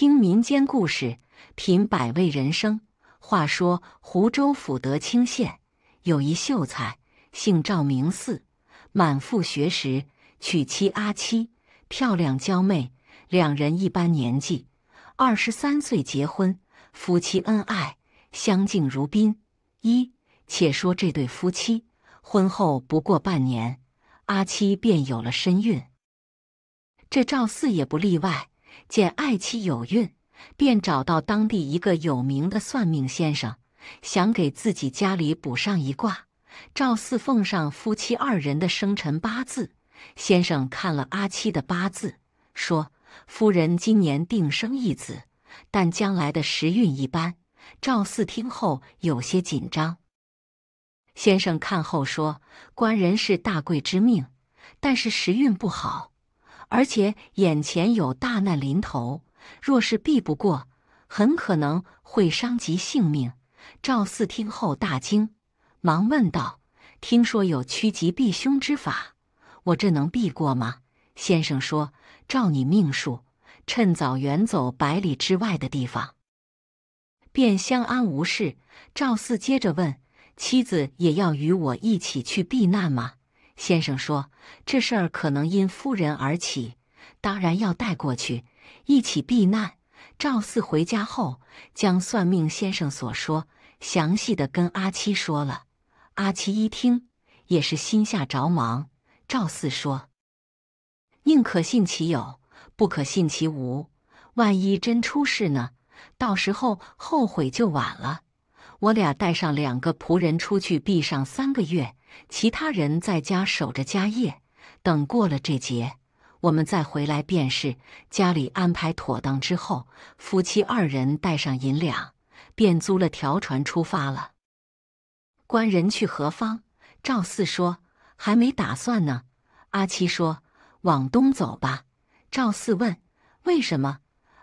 听民间故事，品百味人生。话说湖州府德清县有一秀才，姓赵名四，满腹学识，娶妻阿七，漂亮娇媚，两人一般年纪，二十三岁结婚，夫妻恩爱，相敬如宾。一且说这对夫妻婚后不过半年，阿七便有了身孕，这赵四也不例外。见爱妻有孕，便找到当地一个有名的算命先生，想给自己家里补上一卦。赵四奉上夫妻二人的生辰八字，先生看了阿七的八字，说：“夫人今年定生一子，但将来的时运一般。”赵四听后有些紧张。先生看后说：“官人是大贵之命，但是时运不好。”而且眼前有大难临头，若是避不过，很可能会伤及性命。赵四听后大惊，忙问道：“听说有趋吉避凶之法，我这能避过吗？”先生说：“照你命数，趁早远走百里之外的地方，便相安无事。”赵四接着问：“妻子也要与我一起去避难吗？”先生说：“这事儿可能因夫人而起，当然要带过去，一起避难。”赵四回家后，将算命先生所说详细的跟阿七说了。阿七一听，也是心下着忙。赵四说：“宁可信其有，不可信其无。万一真出事呢？到时候后悔就晚了。”我俩带上两个仆人出去避上三个月，其他人在家守着家业，等过了这劫，我们再回来便是。家里安排妥当之后，夫妻二人带上银两，便租了条船出发了。官人去何方？赵四说：“还没打算呢。”阿七说：“往东走吧。”赵四问：“为什么？”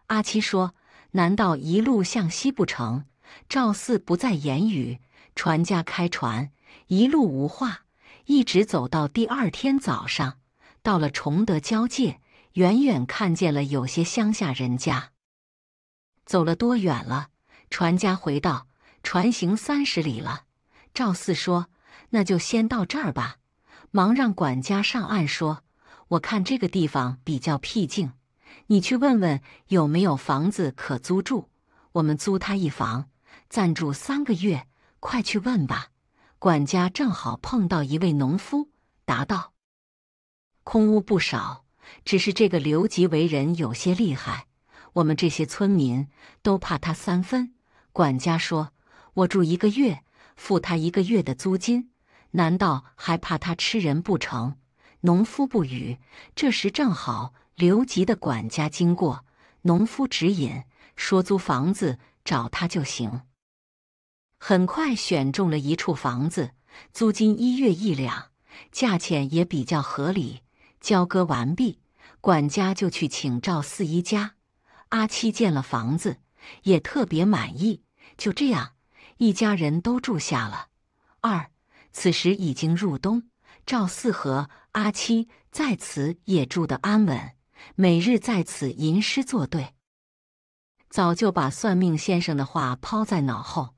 阿七说：“难道一路向西不成？”赵四不再言语，船家开船，一路无话，一直走到第二天早上，到了崇德交界，远远看见了有些乡下人家。走了多远了？船家回道：“船行三十里了。”赵四说：“那就先到这儿吧。”忙让管家上岸说：“我看这个地方比较僻静，你去问问有没有房子可租住，我们租他一房。”暂住三个月，快去问吧。管家正好碰到一位农夫，答道：“空屋不少，只是这个刘吉为人有些厉害，我们这些村民都怕他三分。”管家说：“我住一个月，付他一个月的租金，难道还怕他吃人不成？”农夫不语。这时正好刘吉的管家经过，农夫指引说：“租房子找他就行。”很快选中了一处房子，租金一月一两，价钱也比较合理。交割完毕，管家就去请赵四一家。阿七建了房子，也特别满意。就这样，一家人都住下了。二此时已经入冬，赵四和阿七在此也住得安稳，每日在此吟诗作对，早就把算命先生的话抛在脑后。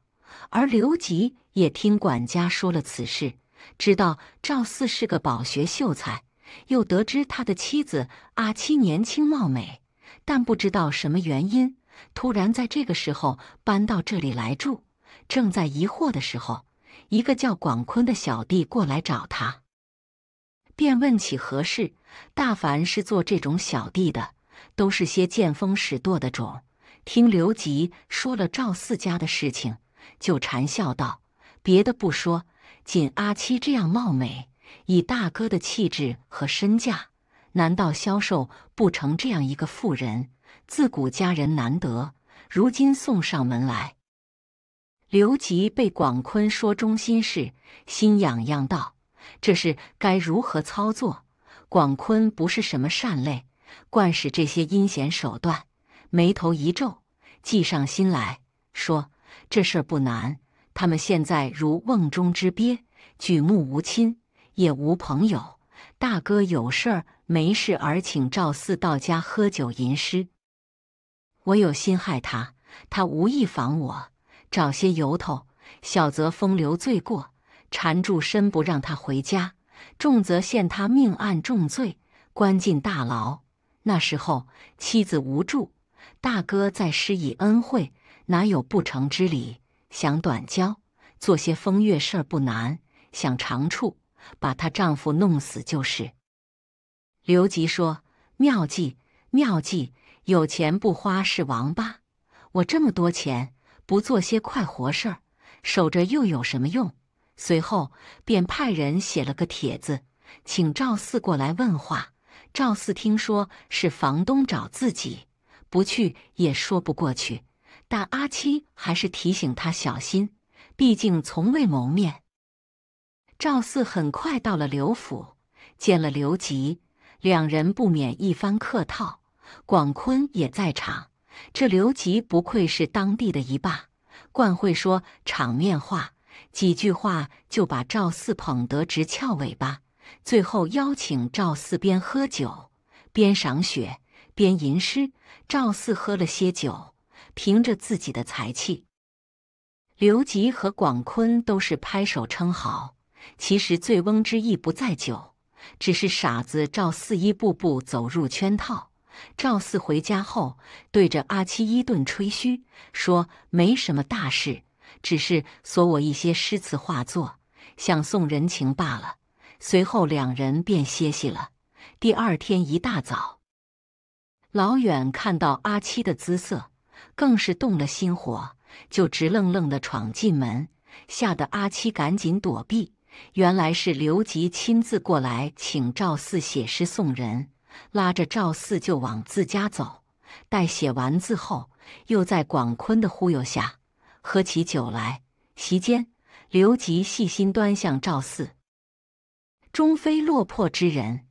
而刘吉也听管家说了此事，知道赵四是个饱学秀才，又得知他的妻子阿七年轻貌美，但不知道什么原因，突然在这个时候搬到这里来住。正在疑惑的时候，一个叫广坤的小弟过来找他，便问起何事。大凡是做这种小弟的，都是些见风使舵的种。听刘吉说了赵四家的事情。就讪笑道：“别的不说，仅阿七这样貌美，以大哥的气质和身价，难道销售不成这样一个妇人？自古佳人难得，如今送上门来。”刘吉被广坤说中心事，心痒痒道：“这是该如何操作？”广坤不是什么善类，惯使这些阴险手段，眉头一皱，计上心来，说。这事儿不难，他们现在如瓮中之鳖，举目无亲，也无朋友。大哥有事儿没事儿，请赵四到家喝酒吟诗。我有心害他，他无意防我，找些由头，小则风流罪过，缠住身不让他回家；重则陷他命案重罪，关进大牢。那时候妻子无助，大哥在施以恩惠。哪有不成之理？想短交，做些风月事儿不难；想长处，把她丈夫弄死就是。刘吉说：“妙计，妙计！有钱不花是王八。我这么多钱，不做些快活事儿，守着又有什么用？”随后便派人写了个帖子，请赵四过来问话。赵四听说是房东找自己，不去也说不过去。但阿七还是提醒他小心，毕竟从未谋面。赵四很快到了刘府，见了刘吉，两人不免一番客套。广坤也在场，这刘吉不愧是当地的一霸，惯会说场面话，几句话就把赵四捧得直翘尾巴。最后邀请赵四边喝酒边赏雪边吟诗。赵四喝了些酒。凭着自己的才气，刘吉和广坤都是拍手称好。其实醉翁之意不在酒，只是傻子赵四一步步走入圈套。赵四回家后，对着阿七一顿吹嘘，说没什么大事，只是索我一些诗词画作，想送人情罢了。随后两人便歇息了。第二天一大早，老远看到阿七的姿色。更是动了心火，就直愣愣的闯进门，吓得阿七赶紧躲避。原来是刘吉亲自过来请赵四写诗送人，拉着赵四就往自家走。待写完字后，又在广坤的忽悠下喝起酒来。席间，刘吉细心端详赵四，终非落魄之人，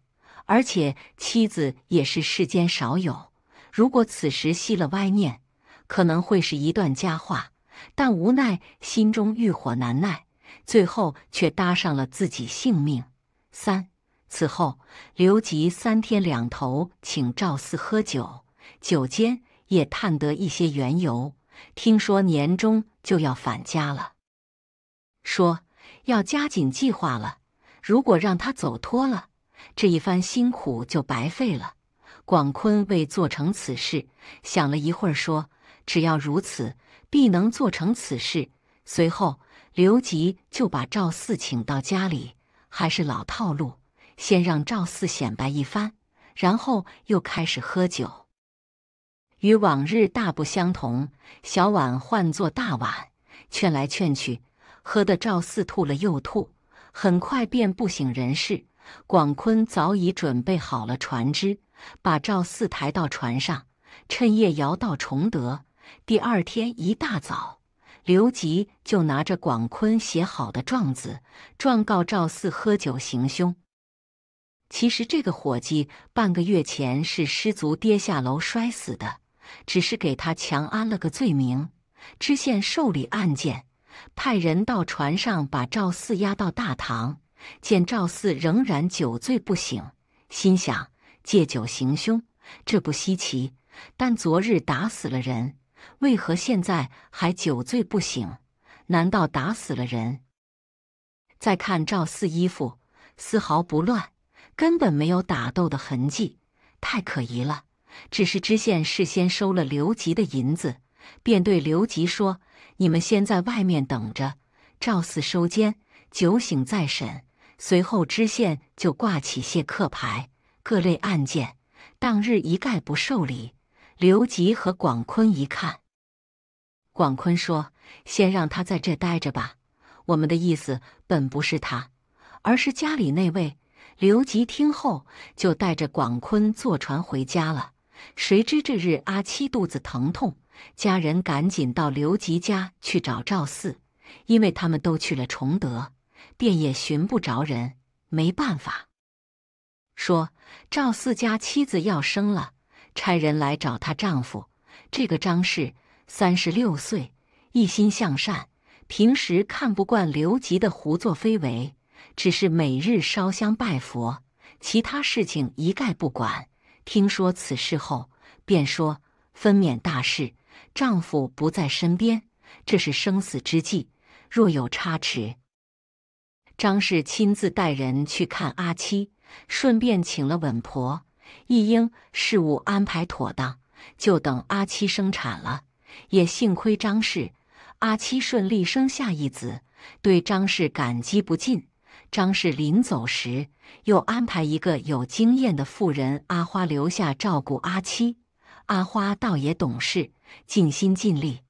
而且妻子也是世间少有。如果此时吸了歪念，可能会是一段佳话，但无奈心中欲火难耐，最后却搭上了自己性命。三此后，刘吉三天两头请赵四喝酒，酒间也探得一些缘由。听说年终就要返家了，说要加紧计划了。如果让他走脱了，这一番辛苦就白费了。广坤为做成此事，想了一会儿说。只要如此，必能做成此事。随后，刘吉就把赵四请到家里，还是老套路，先让赵四显摆一番，然后又开始喝酒。与往日大不相同，小碗换作大碗，劝来劝去，喝的赵四吐了又吐，很快便不省人事。广坤早已准备好了船只，把赵四抬到船上，趁夜摇到崇德。第二天一大早，刘吉就拿着广坤写好的状子，状告赵四喝酒行凶。其实这个伙计半个月前是失足跌下楼摔死的，只是给他强安了个罪名。知县受理案件，派人到船上把赵四押到大堂，见赵四仍然酒醉不醒，心想借酒行凶这不稀奇，但昨日打死了人。为何现在还酒醉不醒？难道打死了人？再看赵四衣服丝毫不乱，根本没有打斗的痕迹，太可疑了。只是知县事先收了刘吉的银子，便对刘吉说：“你们先在外面等着，赵四收监，酒醒再审。”随后知县就挂起谢客牌，各类案件当日一概不受理。刘吉和广坤一看，广坤说：“先让他在这待着吧。我们的意思本不是他，而是家里那位。”刘吉听后就带着广坤坐船回家了。谁知这日阿七肚子疼痛，家人赶紧到刘吉家去找赵四，因为他们都去了崇德，便也寻不着人。没办法，说赵四家妻子要生了。差人来找她丈夫，这个张氏三十六岁，一心向善，平时看不惯刘吉的胡作非为，只是每日烧香拜佛，其他事情一概不管。听说此事后，便说分娩大事，丈夫不在身边，这是生死之际，若有差池。张氏亲自带人去看阿七，顺便请了稳婆。一应事务安排妥当，就等阿七生产了。也幸亏张氏，阿七顺利生下一子，对张氏感激不尽。张氏临走时，又安排一个有经验的妇人阿花留下照顾阿七。阿花倒也懂事，尽心尽力。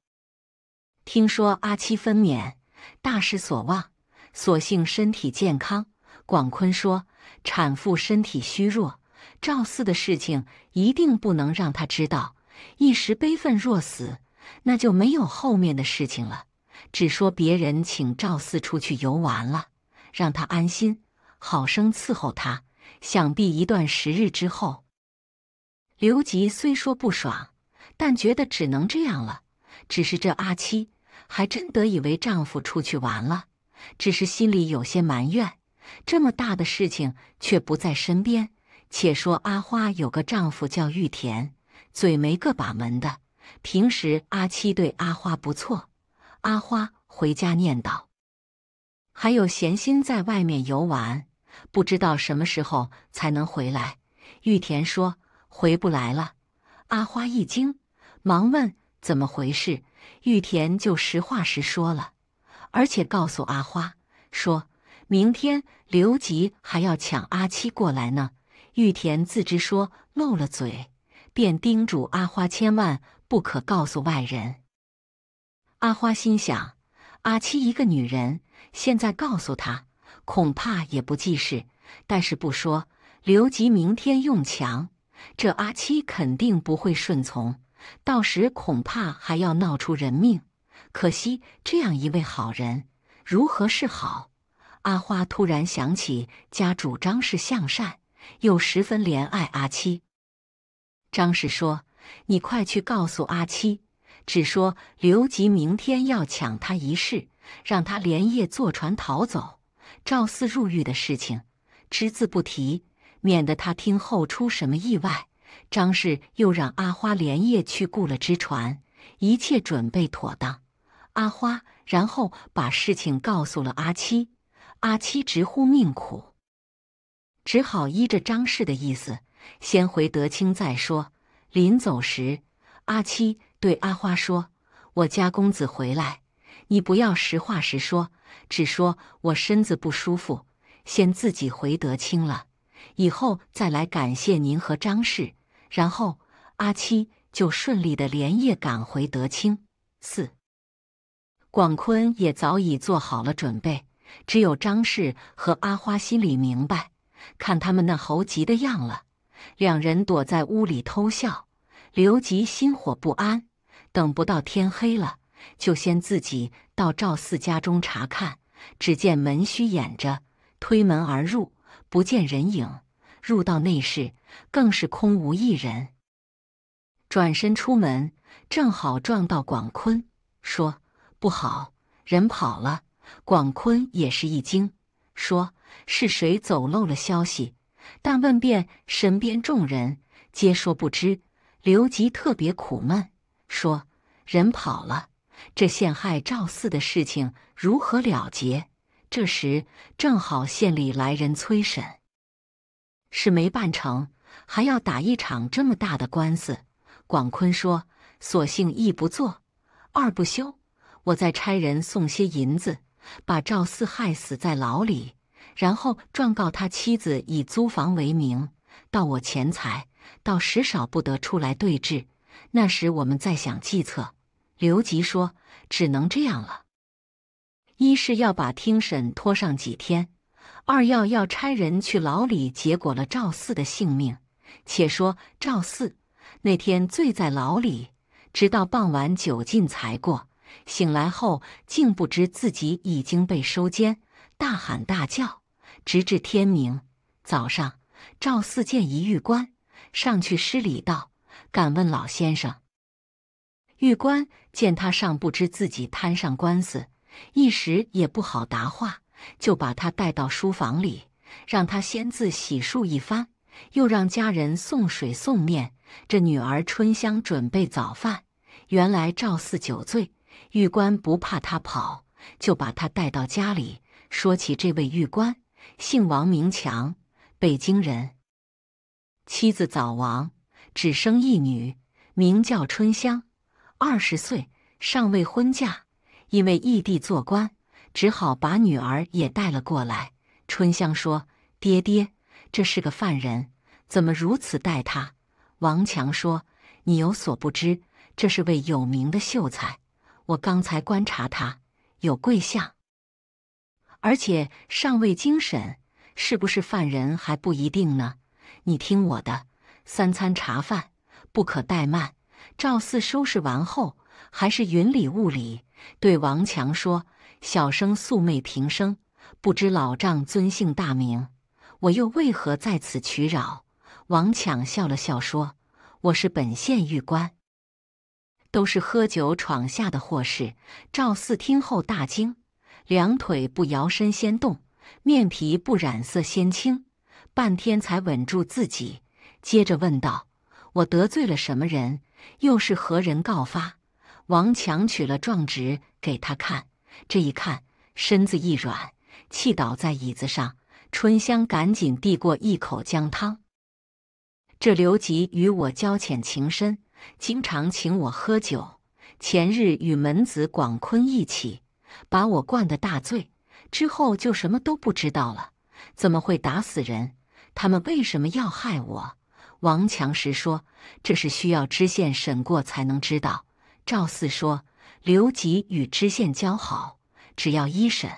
听说阿七分娩，大失所望。所幸身体健康。广坤说，产妇身体虚弱。赵四的事情一定不能让他知道，一时悲愤若死，那就没有后面的事情了。只说别人请赵四出去游玩了，让他安心，好生伺候他。想必一段时日之后，刘吉虽说不爽，但觉得只能这样了。只是这阿七还真得以为丈夫出去玩了，只是心里有些埋怨，这么大的事情却不在身边。且说阿花有个丈夫叫玉田，嘴没个把门的。平时阿七对阿花不错，阿花回家念叨，还有闲心在外面游玩，不知道什么时候才能回来。玉田说回不来了。阿花一惊，忙问怎么回事。玉田就实话实说了，而且告诉阿花，说明天刘吉还要抢阿七过来呢。玉田自知说漏了嘴，便叮嘱阿花千万不可告诉外人。阿花心想：阿七一个女人，现在告诉他，恐怕也不济事。但是不说，刘吉明天用强，这阿七肯定不会顺从，到时恐怕还要闹出人命。可惜这样一位好人，如何是好？阿花突然想起家主张是向善。又十分怜爱阿七。张氏说：“你快去告诉阿七，只说刘吉明天要抢他一事，让他连夜坐船逃走。赵四入狱的事情只字不提，免得他听后出什么意外。”张氏又让阿花连夜去雇了只船，一切准备妥当。阿花然后把事情告诉了阿七，阿七直呼命苦。只好依着张氏的意思，先回德清再说。临走时，阿七对阿花说：“我家公子回来，你不要实话实说，只说我身子不舒服，先自己回德清了，以后再来感谢您和张氏。”然后，阿七就顺利的连夜赶回德清。四广坤也早已做好了准备，只有张氏和阿花心里明白。看他们那猴急的样了，两人躲在屋里偷笑。刘吉心火不安，等不到天黑了，就先自己到赵四家中查看。只见门虚掩着，推门而入，不见人影。入到内室，更是空无一人。转身出门，正好撞到广坤，说：“不好，人跑了。”广坤也是一惊，说。是谁走漏了消息？但问遍身边众人，皆说不知。刘吉特别苦闷，说人跑了，这陷害赵四的事情如何了结？这时正好县里来人催审，事没办成，还要打一场这么大的官司。广坤说：“索性一不做，二不休，我再差人送些银子，把赵四害死在牢里。”然后状告他妻子，以租房为名盗我钱财，到时少不得出来对质。那时我们再想计策。刘吉说：“只能这样了。一是要把听审拖上几天；二要要差人去牢里结果了赵四的性命。”且说赵四那天醉在牢里，直到傍晚酒劲才过，醒来后竟不知自己已经被收监，大喊大叫。直至天明，早上，赵四见一玉官上去施礼道：“敢问老先生。”玉官见他尚不知自己摊上官司，一时也不好答话，就把他带到书房里，让他先自洗漱一番，又让家人送水送面。这女儿春香准备早饭。原来赵四酒醉，玉官不怕他跑，就把他带到家里，说起这位玉官。姓王名强，北京人，妻子早亡，只生一女，名叫春香，二十岁，尚未婚嫁。因为异地做官，只好把女儿也带了过来。春香说：“爹爹，这是个犯人，怎么如此待他？”王强说：“你有所不知，这是位有名的秀才，我刚才观察他，有贵相。”而且尚未经审，是不是犯人还不一定呢。你听我的，三餐茶饭不可怠慢。赵四收拾完后，还是云里雾里，对王强说：“小生素昧平生，不知老丈尊姓大名，我又为何在此取扰？”王强笑了笑说：“我是本县狱官，都是喝酒闯下的祸事。”赵四听后大惊。两腿不摇身先动，面皮不染色先青，半天才稳住自己，接着问道：“我得罪了什么人？又是何人告发？”王强取了状纸给他看，这一看，身子一软，气倒在椅子上。春香赶紧递过一口姜汤。这刘吉与我交浅情深，经常请我喝酒。前日与门子广坤一起。把我灌得大醉，之后就什么都不知道了。怎么会打死人？他们为什么要害我？王强时说：“这是需要知县审过才能知道。”赵四说：“刘吉与知县交好，只要一审。”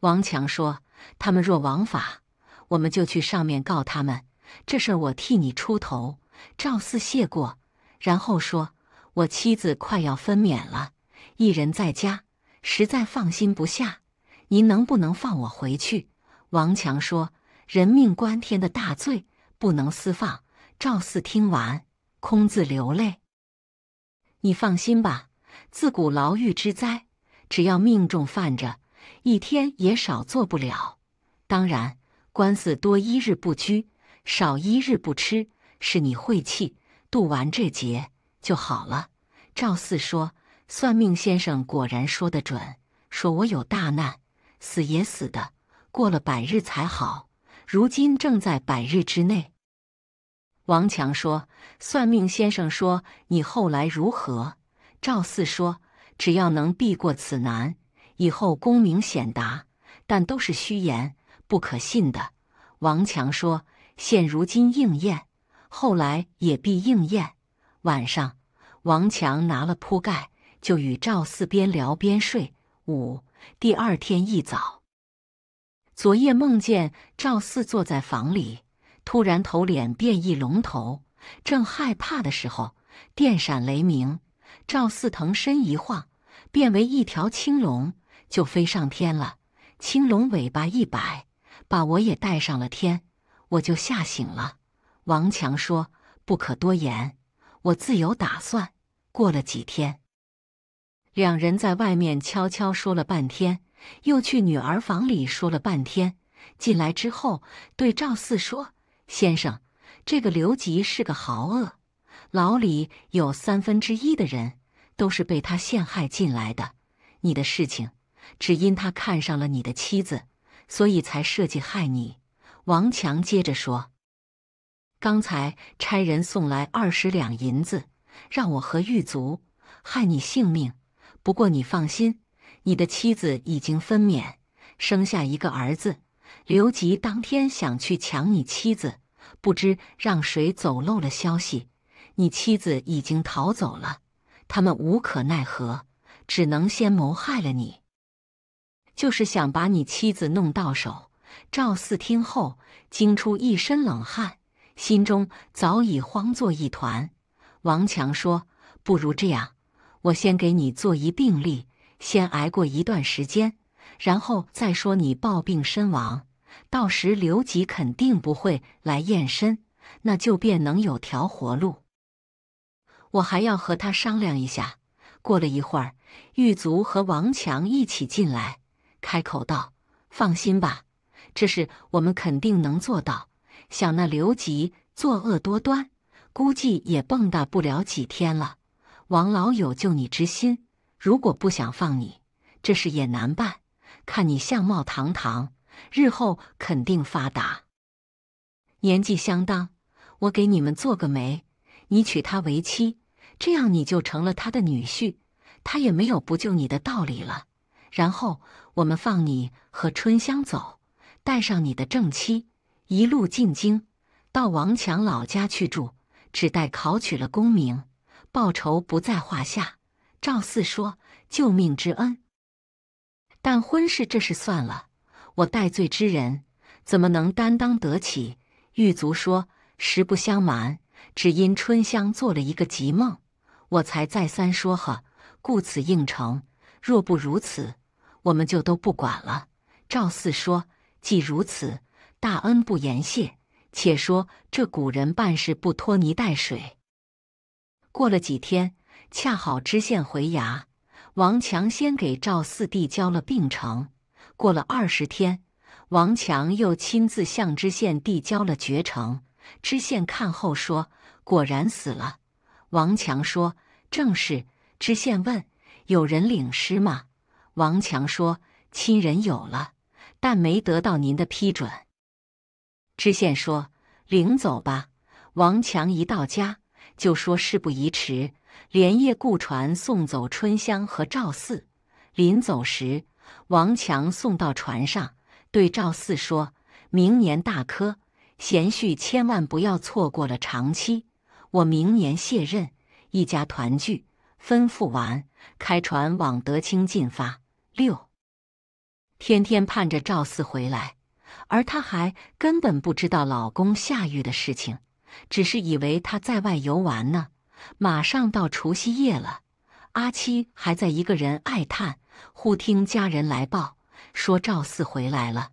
王强说：“他们若枉法，我们就去上面告他们。这事我替你出头。”赵四谢过，然后说：“我妻子快要分娩了，一人在家。”实在放心不下，您能不能放我回去？王强说：“人命关天的大罪，不能私放。”赵四听完，空自流泪。你放心吧，自古牢狱之灾，只要命中犯着，一天也少做不了。当然，官司多一日不拘，少一日不吃，是你晦气。渡完这劫就好了。”赵四说。算命先生果然说得准，说我有大难，死也死的，过了百日才好。如今正在百日之内。王强说：“算命先生说你后来如何？”赵四说：“只要能避过此难，以后功名显达。”但都是虚言，不可信的。王强说：“现如今应验，后来也必应验。”晚上，王强拿了铺盖。就与赵四边聊边睡。五，第二天一早，昨夜梦见赵四坐在房里，突然头脸变异龙头，正害怕的时候，电闪雷鸣，赵四腾身一晃，变为一条青龙，就飞上天了。青龙尾巴一摆，把我也带上了天，我就吓醒了。王强说：“不可多言，我自有打算。”过了几天。两人在外面悄悄说了半天，又去女儿房里说了半天。进来之后，对赵四说：“先生，这个刘吉是个豪恶，牢里有三分之一的人都是被他陷害进来的。你的事情，只因他看上了你的妻子，所以才设计害你。”王强接着说：“刚才差人送来二十两银子，让我和狱卒害你性命。”不过你放心，你的妻子已经分娩，生下一个儿子。刘吉当天想去抢你妻子，不知让谁走漏了消息，你妻子已经逃走了，他们无可奈何，只能先谋害了你，就是想把你妻子弄到手。赵四听后惊出一身冷汗，心中早已慌作一团。王强说：“不如这样。”我先给你做一病例，先挨过一段时间，然后再说你暴病身亡，到时刘吉肯定不会来验身，那就便能有条活路。我还要和他商量一下。过了一会儿，狱卒和王强一起进来，开口道：“放心吧，这事我们肯定能做到。想那刘吉作恶多端，估计也蹦跶不了几天了。”王老友救你之心，如果不想放你，这事也难办。看你相貌堂堂，日后肯定发达。年纪相当，我给你们做个媒，你娶她为妻，这样你就成了她的女婿，她也没有不救你的道理了。然后我们放你和春香走，带上你的正妻，一路进京，到王强老家去住，只待考取了功名。报仇不在话下，赵四说：“救命之恩。”但婚事这事算了，我戴罪之人怎么能担当得起？狱卒说：“实不相瞒，只因春香做了一个急梦，我才再三说和，故此应承。若不如此，我们就都不管了。”赵四说：“既如此，大恩不言谢。且说这古人办事不拖泥带水。”过了几天，恰好知县回衙，王强先给赵四弟交了病呈。过了二十天，王强又亲自向知县递交了绝呈。知县看后说：“果然死了。”王强说：“正是。”知县问：“有人领尸吗？”王强说：“亲人有了，但没得到您的批准。”知县说：“领走吧。”王强一到家。就说事不宜迟，连夜雇船送走春香和赵四。临走时，王强送到船上，对赵四说：“明年大科，贤婿千万不要错过了长期。我明年卸任，一家团聚。”吩咐完，开船往德清进发。六天天盼着赵四回来，而她还根本不知道老公下狱的事情。只是以为他在外游玩呢。马上到除夕夜了，阿七还在一个人哀叹。忽听家人来报，说赵四回来了。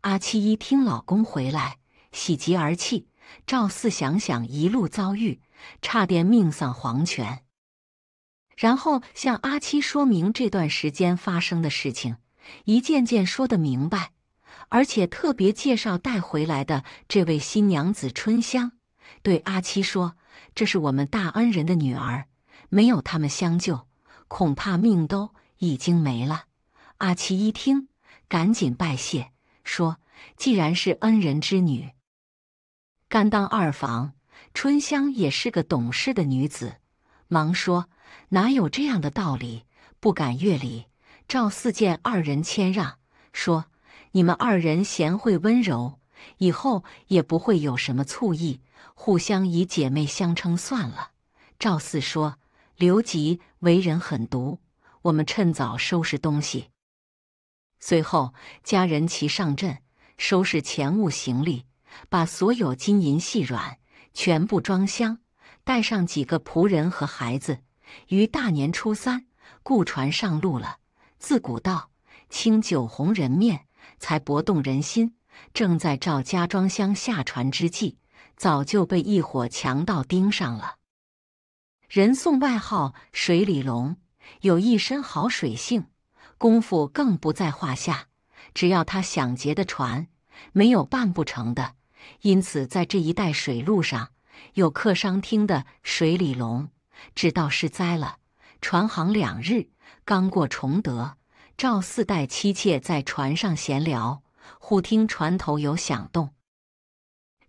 阿七一听老公回来，喜极而泣。赵四想想一路遭遇，差点命丧黄泉，然后向阿七说明这段时间发生的事情，一件件说得明白，而且特别介绍带回来的这位新娘子春香。对阿七说：“这是我们大恩人的女儿，没有他们相救，恐怕命都已经没了。”阿七一听，赶紧拜谢，说：“既然是恩人之女，甘当二房。”春香也是个懂事的女子，忙说：“哪有这样的道理？不敢越礼。”赵四见二人谦让，说：“你们二人贤惠温柔，以后也不会有什么醋意。”互相以姐妹相称算了。赵四说：“刘吉为人狠毒，我们趁早收拾东西。”随后，家人齐上阵，收拾钱物行李，把所有金银细软全部装箱，带上几个仆人和孩子，于大年初三雇船上路了。自古道：“清酒红人面，才博动人心。”正在赵家庄乡下船之际。早就被一伙强盗盯上了。人送外号“水里龙”，有一身好水性，功夫更不在话下。只要他想劫的船，没有办不成的。因此，在这一带水路上，有客商听的“水里龙”，知道是灾了。船行两日，刚过崇德，赵四带妻妾在船上闲聊，忽听船头有响动。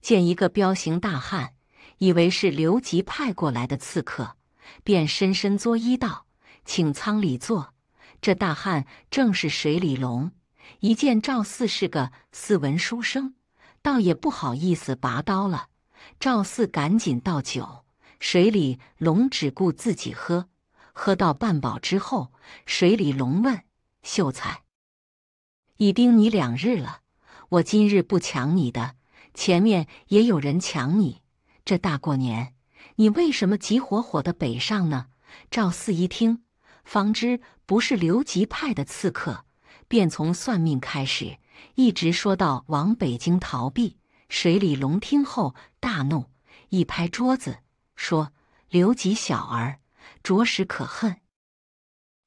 见一个彪形大汉，以为是刘吉派过来的刺客，便深深作揖道：“请仓里坐。”这大汉正是水里龙。一见赵四是个斯文书生，倒也不好意思拔刀了。赵四赶紧倒酒，水里龙只顾自己喝。喝到半饱之后，水里龙问：“秀才，已盯你两日了，我今日不抢你的。”前面也有人抢你，这大过年，你为什么急火火的北上呢？赵四一听，方知不是刘吉派的刺客，便从算命开始，一直说到往北京逃避。水里龙听后大怒，一拍桌子说：“刘吉小儿，着实可恨，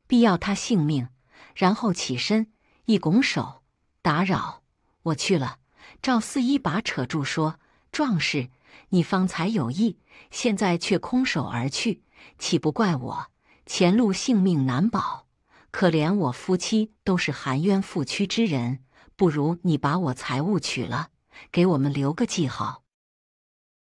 必要他性命。”然后起身一拱手，打扰我去了。赵四一把扯住说：“壮士，你方才有意，现在却空手而去，岂不怪我？前路性命难保，可怜我夫妻都是含冤负屈之人，不如你把我财物取了，给我们留个记号。”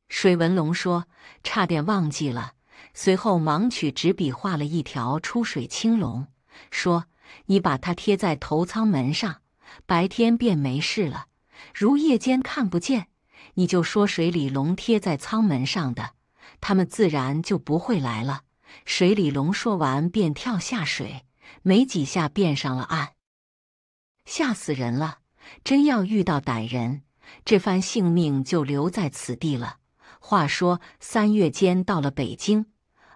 水文龙说：“差点忘记了。”随后忙取纸笔画了一条出水青龙，说：“你把它贴在头舱门上，白天便没事了。”如夜间看不见，你就说水里龙贴在舱门上的，他们自然就不会来了。水里龙说完，便跳下水，没几下便上了岸，吓死人了！真要遇到歹人，这番性命就留在此地了。话说三月间到了北京，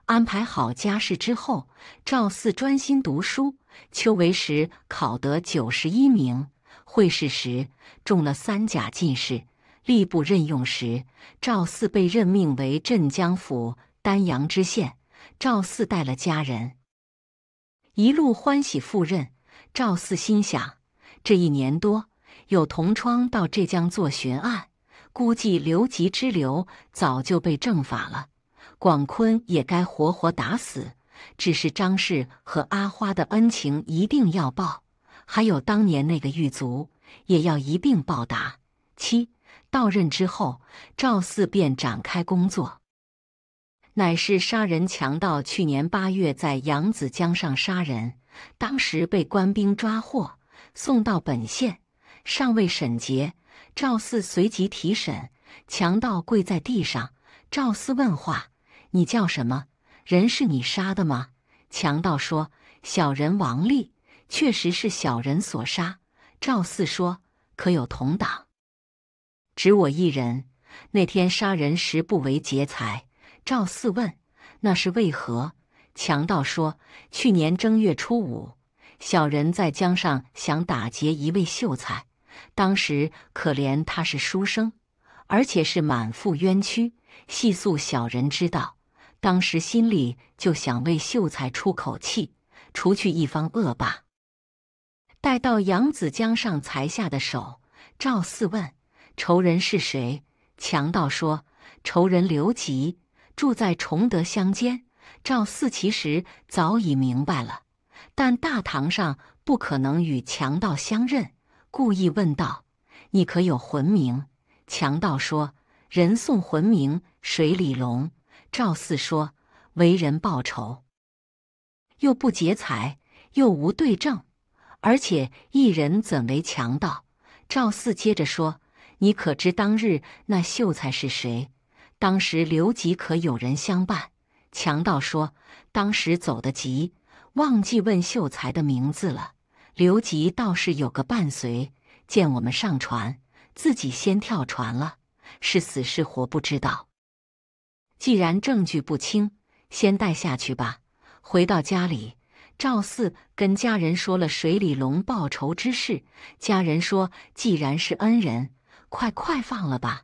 安排好家事之后，赵四专心读书，秋闱时考得九十一名。会试时中了三甲进士，吏部任用时，赵四被任命为镇江府丹阳知县。赵四带了家人，一路欢喜赴任。赵四心想，这一年多有同窗到浙江做巡案，估计刘吉之流早就被正法了，广坤也该活活打死。只是张氏和阿花的恩情一定要报。还有当年那个狱卒，也要一并报答。七到任之后，赵四便展开工作。乃是杀人强盗，去年八月在扬子江上杀人，当时被官兵抓获，送到本县，尚未审结。赵四随即提审强盗，跪在地上。赵四问话：“你叫什么？人是你杀的吗？”强盗说：“小人王立。”确实是小人所杀。赵四说：“可有同党？只我一人。那天杀人时不为劫财。”赵四问：“那是为何？”强盗说：“去年正月初五，小人在江上想打劫一位秀才，当时可怜他是书生，而且是满腹冤屈，细诉小人之道。当时心里就想为秀才出口气，除去一方恶霸。”待到扬子江上才下的手，赵四问：“仇人是谁？”强盗说：“仇人刘吉，住在崇德乡间。”赵四其实早已明白了，但大堂上不可能与强盗相认，故意问道：“你可有魂名？”强盗说：“人送魂名水里龙。”赵四说：“为人报仇，又不劫财，又无对证。”而且一人怎为强盗？赵四接着说：“你可知当日那秀才是谁？当时刘吉可有人相伴？”强盗说：“当时走得急，忘记问秀才的名字了。刘吉倒是有个伴随，见我们上船，自己先跳船了，是死是活不知道。既然证据不清，先带下去吧。回到家里。”赵四跟家人说了水里龙报仇之事，家人说：“既然是恩人，快快放了吧。”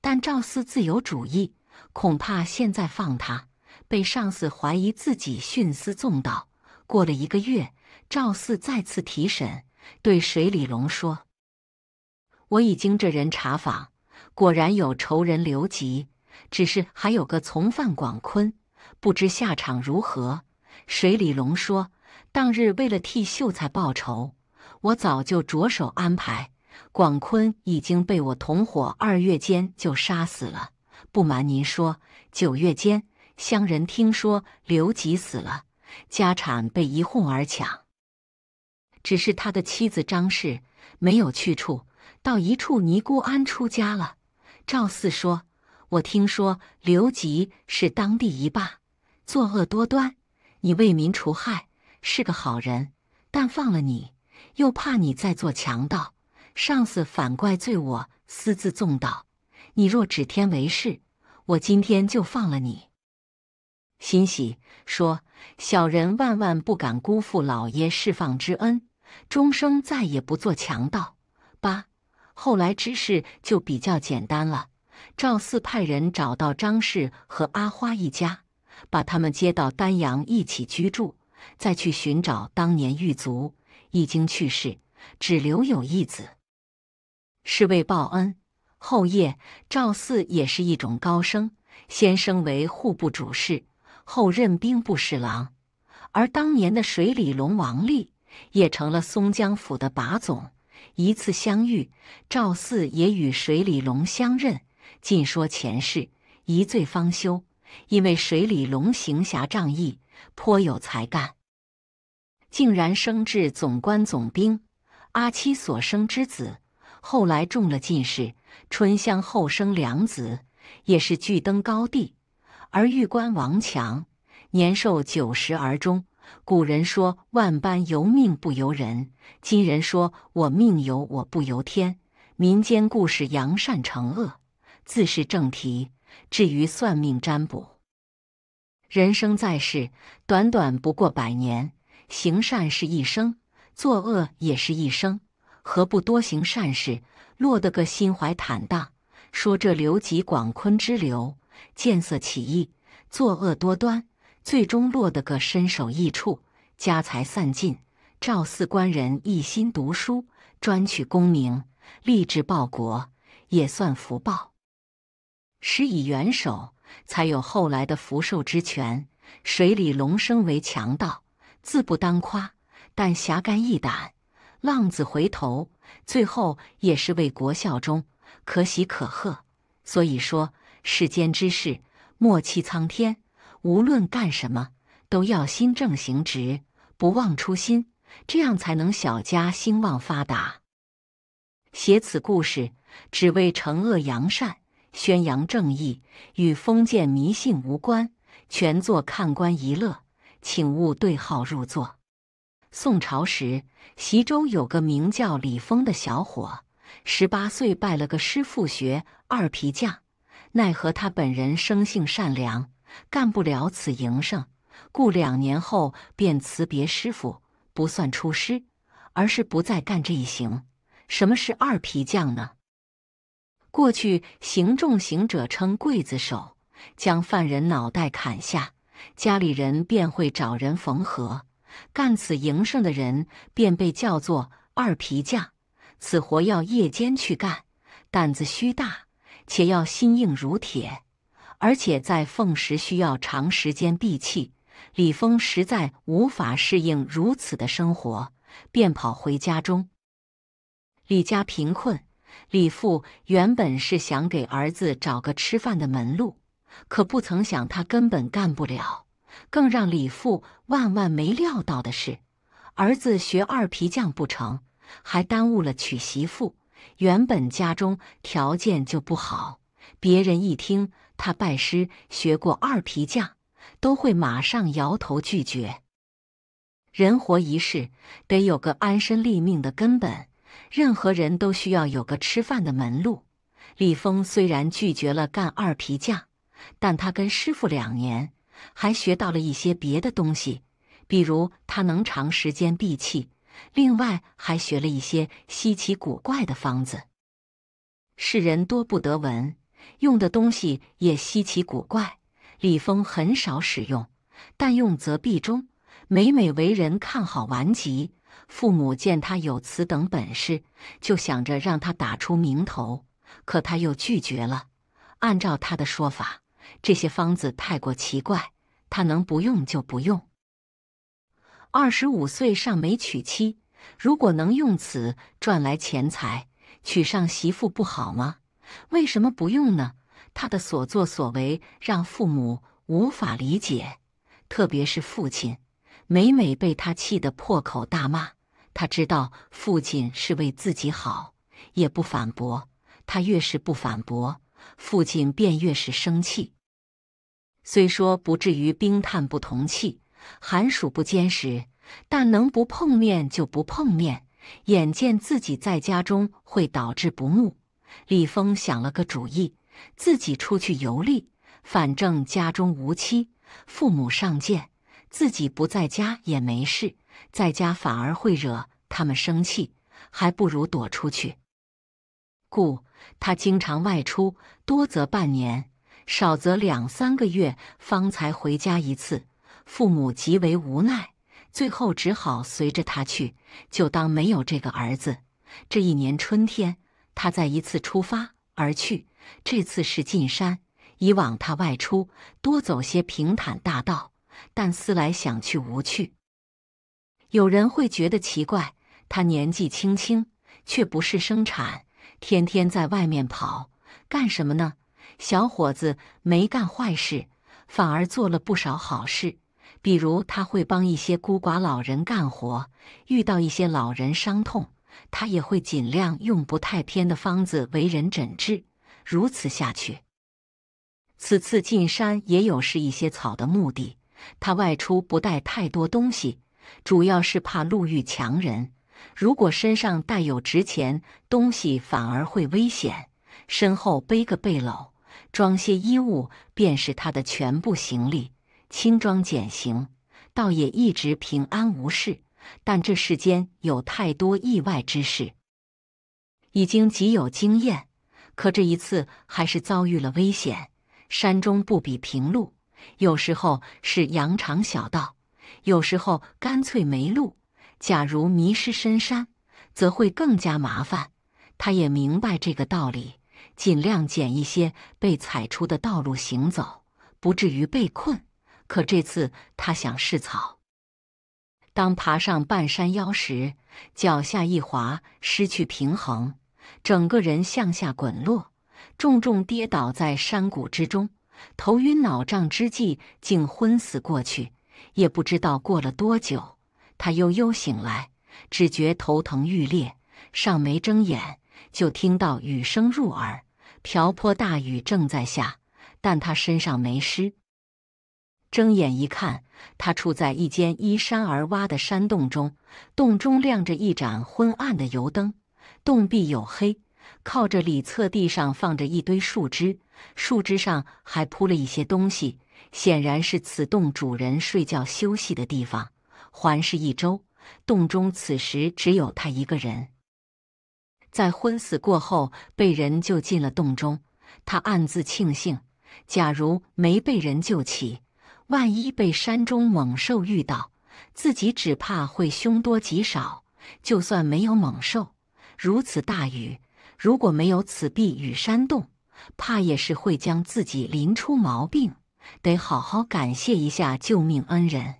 但赵四自有主意，恐怕现在放他，被上司怀疑自己徇私纵盗。过了一个月，赵四再次提审，对水里龙说：“我已经这人查访，果然有仇人留级，只是还有个从犯广坤，不知下场如何。”水里龙说：“当日为了替秀才报仇，我早就着手安排。广坤已经被我同伙二月间就杀死了。不瞒您说，九月间乡人听说刘吉死了，家产被一哄而抢。只是他的妻子张氏没有去处，到一处尼姑庵出家了。”赵四说：“我听说刘吉是当地一霸，作恶多端。”你为民除害，是个好人，但放了你，又怕你再做强盗。上司反怪罪我私自纵道。你若指天为誓，我今天就放了你。欣喜说：“小人万万不敢辜负老爷释放之恩，终生再也不做强盗。”八后来之事就比较简单了。赵四派人找到张氏和阿花一家。把他们接到丹阳一起居住，再去寻找当年狱卒，已经去世，只留有一子，是为报恩。后夜，赵四也是一种高升，先升为户部主事，后任兵部侍郎。而当年的水里龙王立也成了松江府的把总。一次相遇，赵四也与水里龙相认，尽说前世，一醉方休。因为水里龙行侠仗义，颇有才干，竟然升至总官总兵。阿七所生之子，后来中了进士。春香后生两子，也是俱登高第。而玉官王强年寿九十而终。古人说“万般由命不由人”，今人说“我命由我不由天”。民间故事扬善惩恶，自是正题。至于算命占卜，人生在世，短短不过百年，行善是一生，作恶也是一生，何不多行善事，落得个心怀坦荡？说这刘吉广坤之流，见色起意，作恶多端，最终落得个身首异处，家财散尽。赵四官人一心读书，专取功名，立志报国，也算福报。施以援手，才有后来的福寿之权。水里龙生为强盗，自不当夸，但侠肝义胆，浪子回头，最后也是为国效忠，可喜可贺。所以说，世间之事莫欺苍天，无论干什么都要心正行直，不忘初心，这样才能小家兴旺发达。写此故事，只为惩恶扬善。宣扬正义与封建迷信无关，全做看官一乐，请勿对号入座。宋朝时，习州有个名叫李峰的小伙，十八岁拜了个师傅学二皮匠，奈何他本人生性善良，干不了此营生，故两年后便辞别师傅，不算出师，而是不再干这一行。什么是二皮匠呢？过去行重刑者称刽子手，将犯人脑袋砍下，家里人便会找人缝合。干此营生的人便被叫做二皮匠。此活要夜间去干，胆子需大，且要心硬如铁，而且在缝时需要长时间闭气。李峰实在无法适应如此的生活，便跑回家中。李家贫困。李父原本是想给儿子找个吃饭的门路，可不曾想他根本干不了。更让李父万万没料到的是，儿子学二皮匠不成，还耽误了娶媳妇。原本家中条件就不好，别人一听他拜师学过二皮匠，都会马上摇头拒绝。人活一世，得有个安身立命的根本。任何人都需要有个吃饭的门路。李峰虽然拒绝了干二皮匠，但他跟师傅两年，还学到了一些别的东西，比如他能长时间闭气，另外还学了一些稀奇古怪的方子。世人多不得闻，用的东西也稀奇古怪。李峰很少使用，但用则必中，每每为人看好顽疾。父母见他有此等本事，就想着让他打出名头。可他又拒绝了。按照他的说法，这些方子太过奇怪，他能不用就不用。二十五岁尚没娶妻，如果能用此赚来钱财，娶上媳妇不好吗？为什么不用呢？他的所作所为让父母无法理解，特别是父亲。每每被他气得破口大骂，他知道父亲是为自己好，也不反驳。他越是不反驳，父亲便越是生气。虽说不至于冰炭不同气，寒暑不兼食，但能不碰面就不碰面。眼见自己在家中会导致不睦，李峰想了个主意，自己出去游历。反正家中无妻，父母尚健。自己不在家也没事，在家反而会惹他们生气，还不如躲出去。故他经常外出，多则半年，少则两三个月，方才回家一次。父母极为无奈，最后只好随着他去，就当没有这个儿子。这一年春天，他再一次出发而去，这次是进山。以往他外出多走些平坦大道。但思来想去无趣。有人会觉得奇怪，他年纪轻轻却不是生产，天天在外面跑，干什么呢？小伙子没干坏事，反而做了不少好事。比如他会帮一些孤寡老人干活，遇到一些老人伤痛，他也会尽量用不太偏的方子为人诊治。如此下去，此次进山也有是一些草的目的。他外出不带太多东西，主要是怕路遇强人。如果身上带有值钱东西，反而会危险。身后背个背篓，装些衣物，便是他的全部行李。轻装简行，倒也一直平安无事。但这世间有太多意外之事，已经极有经验，可这一次还是遭遇了危险。山中不比平路。有时候是羊肠小道，有时候干脆没路。假如迷失深山，则会更加麻烦。他也明白这个道理，尽量捡一些被踩出的道路行走，不至于被困。可这次他想试草。当爬上半山腰时，脚下一滑，失去平衡，整个人向下滚落，重重跌倒在山谷之中。头晕脑胀之际，竟昏死过去。也不知道过了多久，他悠悠醒来，只觉头疼欲裂。尚没睁眼，就听到雨声入耳，瓢泼大雨正在下。但他身上没湿。睁眼一看，他处在一间依山而挖的山洞中，洞中亮着一盏昏暗的油灯，洞壁黝黑，靠着里侧，地上放着一堆树枝。树枝上还铺了一些东西，显然是此洞主人睡觉休息的地方。环视一周，洞中此时只有他一个人。在昏死过后被人救进了洞中，他暗自庆幸：假如没被人救起，万一被山中猛兽遇到，自己只怕会凶多吉少。就算没有猛兽，如此大雨，如果没有此壁与山洞，怕也是会将自己淋出毛病，得好好感谢一下救命恩人。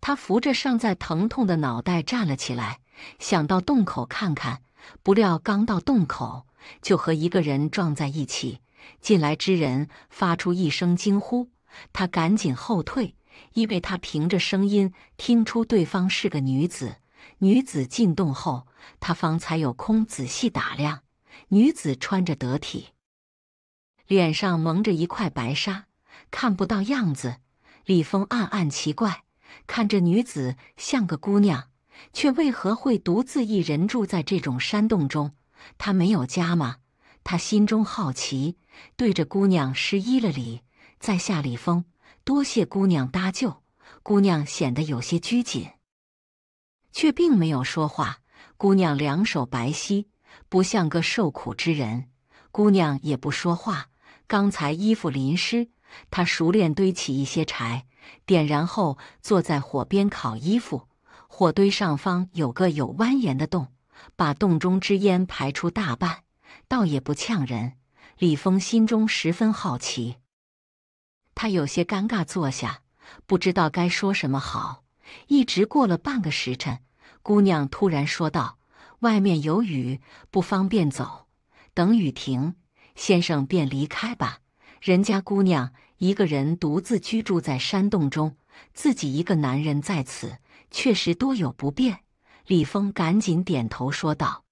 他扶着尚在疼痛的脑袋站了起来，想到洞口看看。不料刚到洞口，就和一个人撞在一起。进来之人发出一声惊呼，他赶紧后退，因为他凭着声音听出对方是个女子。女子进洞后，他方才有空仔细打量。女子穿着得体，脸上蒙着一块白纱，看不到样子。李峰暗暗奇怪，看这女子像个姑娘，却为何会独自一人住在这种山洞中？她没有家吗？他心中好奇，对着姑娘施依了礼：“在下李峰，多谢姑娘搭救。”姑娘显得有些拘谨，却并没有说话。姑娘两手白皙。不像个受苦之人，姑娘也不说话。刚才衣服淋湿，她熟练堆起一些柴，点燃后坐在火边烤衣服。火堆上方有个有蜿蜒的洞，把洞中之烟排出大半，倒也不呛人。李峰心中十分好奇，他有些尴尬坐下，不知道该说什么好。一直过了半个时辰，姑娘突然说道。外面有雨，不方便走。等雨停，先生便离开吧。人家姑娘一个人独自居住在山洞中，自己一个男人在此，确实多有不便。李峰赶紧点头说道：“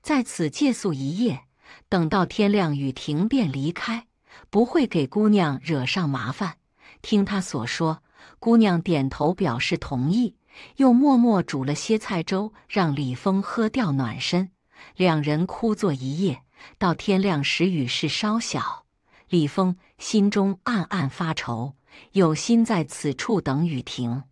在此借宿一夜，等到天亮雨停便离开，不会给姑娘惹上麻烦。”听他所说，姑娘点头表示同意。又默默煮了些菜粥，让李峰喝掉暖身。两人枯坐一夜，到天亮时雨势稍小。李峰心中暗暗发愁，有心在此处等雨停。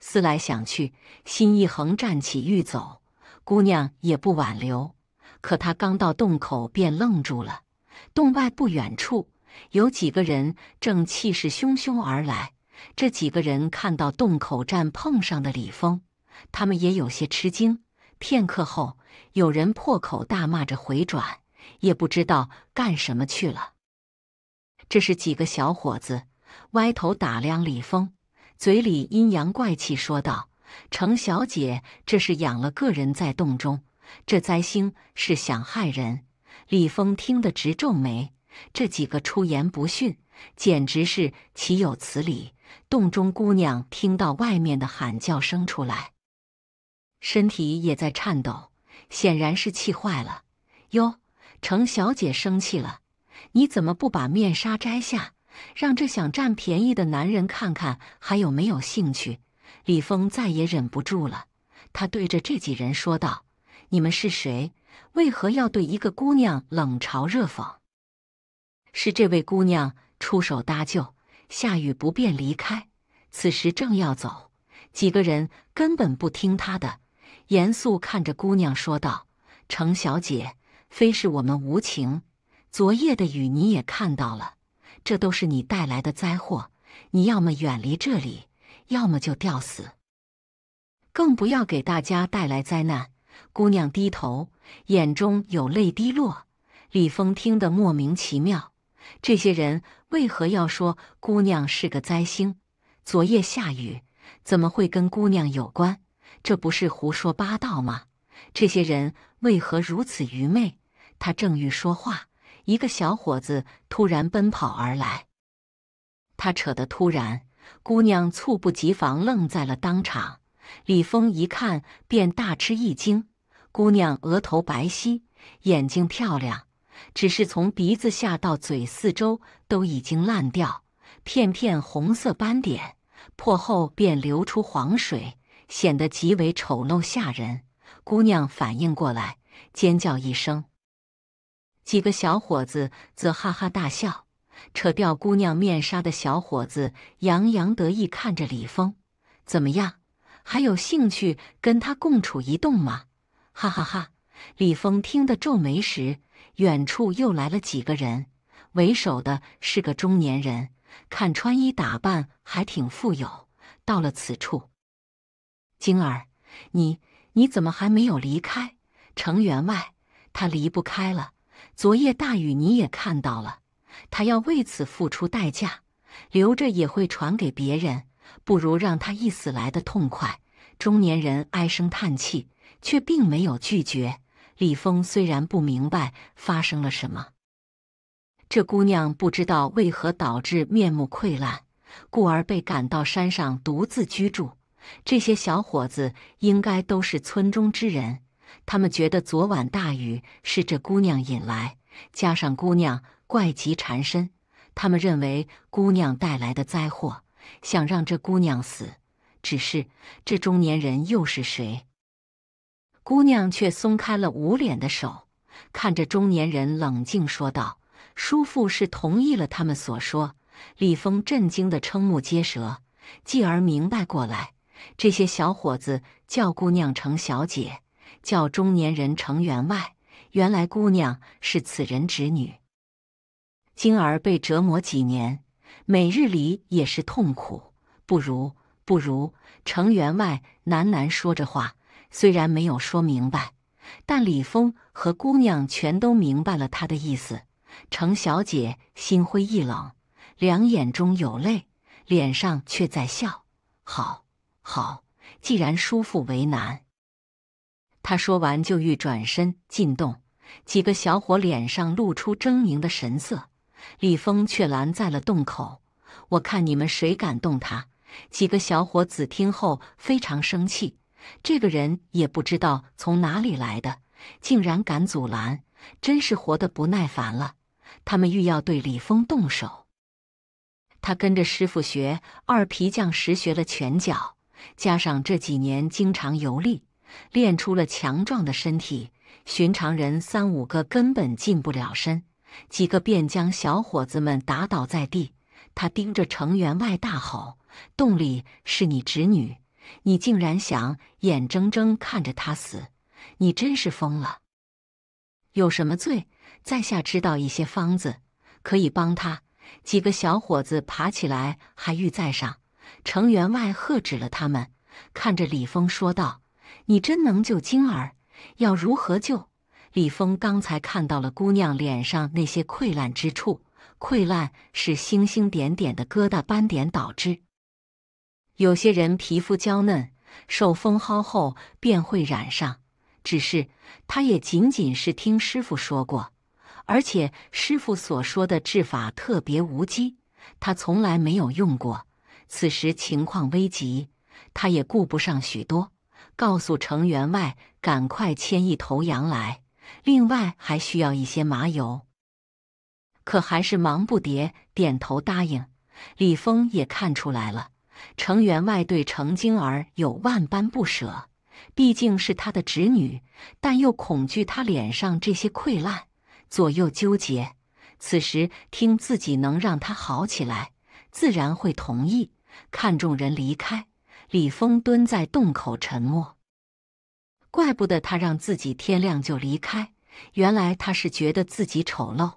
思来想去，心一横，站起欲走。姑娘也不挽留。可他刚到洞口，便愣住了。洞外不远处有几个人正气势汹汹而来。这几个人看到洞口站碰上的李峰，他们也有些吃惊。片刻后，有人破口大骂着回转，也不知道干什么去了。这是几个小伙子歪头打量李峰，嘴里阴阳怪气说道：“程小姐，这是养了个人在洞中，这灾星是想害人。”李峰听得直皱眉，这几个出言不逊，简直是岂有此理！洞中姑娘听到外面的喊叫声出来，身体也在颤抖，显然是气坏了。哟，程小姐生气了，你怎么不把面纱摘下，让这想占便宜的男人看看还有没有兴趣？李峰再也忍不住了，他对着这几人说道：“你们是谁？为何要对一个姑娘冷嘲热讽？是这位姑娘出手搭救。”下雨不便离开，此时正要走，几个人根本不听他的。严肃看着姑娘说道：“程小姐，非是我们无情，昨夜的雨你也看到了，这都是你带来的灾祸。你要么远离这里，要么就吊死，更不要给大家带来灾难。”姑娘低头，眼中有泪滴落。李峰听得莫名其妙。这些人为何要说姑娘是个灾星？昨夜下雨怎么会跟姑娘有关？这不是胡说八道吗？这些人为何如此愚昧？他正欲说话，一个小伙子突然奔跑而来。他扯得突然，姑娘猝不及防，愣在了当场。李峰一看便大吃一惊，姑娘额头白皙，眼睛漂亮。只是从鼻子下到嘴四周都已经烂掉，片片红色斑点破后便流出黄水，显得极为丑陋吓人。姑娘反应过来，尖叫一声。几个小伙子则哈哈大笑。扯掉姑娘面纱的小伙子洋洋得意看着李峰：“怎么样，还有兴趣跟他共处一栋吗？”哈哈哈！李峰听得皱眉时。远处又来了几个人，为首的是个中年人，看穿衣打扮还挺富有。到了此处，晶儿，你你怎么还没有离开？程员外，他离不开了。昨夜大雨你也看到了，他要为此付出代价，留着也会传给别人，不如让他一死来的痛快。中年人唉声叹气，却并没有拒绝。李峰虽然不明白发生了什么，这姑娘不知道为何导致面目溃烂，故而被赶到山上独自居住。这些小伙子应该都是村中之人，他们觉得昨晚大雨是这姑娘引来，加上姑娘怪疾缠身，他们认为姑娘带来的灾祸，想让这姑娘死。只是这中年人又是谁？姑娘却松开了捂脸的手，看着中年人，冷静说道：“叔父是同意了他们所说。”李峰震惊的瞠目结舌，继而明白过来：这些小伙子叫姑娘成小姐，叫中年人成员外，原来姑娘是此人侄女。今儿被折磨几年，每日里也是痛苦，不如不如……成员外喃喃说着话。虽然没有说明白，但李峰和姑娘全都明白了他的意思。程小姐心灰意冷，两眼中有泪，脸上却在笑。好，好，既然叔父为难，他说完就欲转身进洞。几个小伙脸上露出狰狞的神色，李峰却拦在了洞口。我看你们谁敢动他？几个小伙子听后非常生气。这个人也不知道从哪里来的，竟然敢阻拦，真是活得不耐烦了。他们欲要对李峰动手，他跟着师傅学二皮匠时学了拳脚，加上这几年经常游历，练出了强壮的身体。寻常人三五个根本近不了身，几个便将小伙子们打倒在地。他盯着程员外大吼：“洞里是你侄女！”你竟然想眼睁睁看着他死，你真是疯了！有什么罪？在下知道一些方子，可以帮他。几个小伙子爬起来，还欲再上。程员外喝止了他们，看着李峰说道：“你真能救晶儿？要如何救？”李峰刚才看到了姑娘脸上那些溃烂之处，溃烂是星星点点的疙瘩斑点导致。有些人皮肤娇嫩，受风蒿后便会染上。只是他也仅仅是听师傅说过，而且师傅所说的治法特别无稽，他从来没有用过。此时情况危急，他也顾不上许多，告诉程员外赶快牵一头羊来，另外还需要一些麻油。可还是忙不迭点头答应。李峰也看出来了。程员外对程晶儿有万般不舍，毕竟是他的侄女，但又恐惧他脸上这些溃烂，左右纠结。此时听自己能让他好起来，自然会同意。看众人离开，李峰蹲在洞口沉默。怪不得他让自己天亮就离开，原来他是觉得自己丑陋，